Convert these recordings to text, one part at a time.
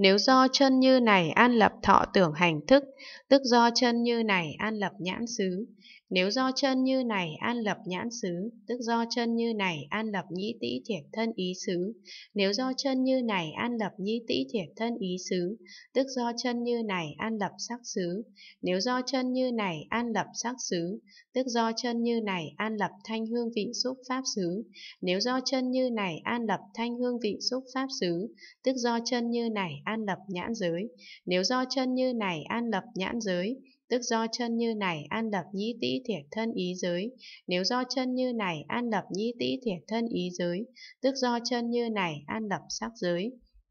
Nếu do chân như này an lập thọ tưởng hành thức, tức do chân như này an lập nhãn xứ. Nếu do chân như này an lập nhãn xứ, tức do chân như này an lập nhĩ tĩ thiệt thân ý xứ. Nếu do chân như này an lập nhĩ tĩ thiệt thân ý xứ, tức do chân như này an lập sắc xứ. Nếu do chân như này an lập sắc xứ, tức do chân như này an lập thanh hương vị xúc pháp xứ. Nếu do chân như này an lập thanh hương vị xúc pháp xứ, tức do chân như này an lập nhãn giới. Nếu do chân như này an lập nhãn giới, tức do chân như này an lập nhĩ tĩ thiệt thân ý giới. Nếu do chân như này an lập nhĩ tĩ thiệt thân ý giới, tức do chân như này an lập sắc giới.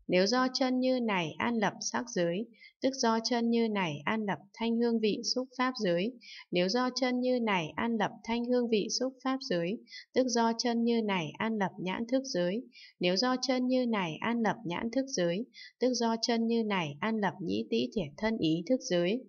Nếu do chân như này an lập sắc giới, tức do chân như này an lập thanh hương vị xúc pháp giới. Nếu do chân như này an lập thanh hương vị xúc pháp giới, tức do chân như này an lập nhãn thức giới. Nếu do chân như này an lập nhãn thức giới, tức do chân như này an lập nhĩ tĩ thiệt thân ý thức giới.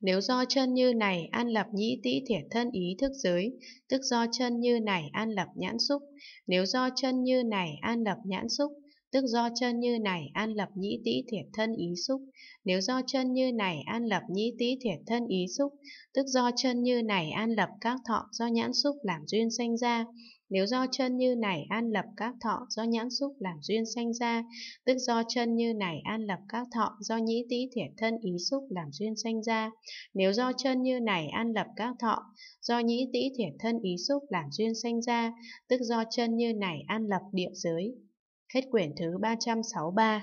Nếu do chân như này an lập nhĩ tĩ thiệt thân ý thức giới, tức do chân như này an lập nhãn xúc. Nếu do chân như này an lập nhãn xúc, Tức do chân như này an lập nhĩ tĩ thiệt thân ý xúc. Nếu do chân như này an lập nhĩ tĩ thiệt thân ý xúc, tức do chân như này an lập các thọ do nhãn xúc làm duyên sanh ra. Nếu do chân như này an lập các thọ do nhãn xúc làm duyên sanh ra, tức do chân như này an lập các thọ do nhĩ tĩ thiệt thân ý xúc làm duyên sanh ra. Nếu do chân như này an lập các thọ do nhĩ tĩ thiệt thân ý xúc làm duyên sanh ra, tức do chân như này an lập địa giới. Hết quyển thứ 363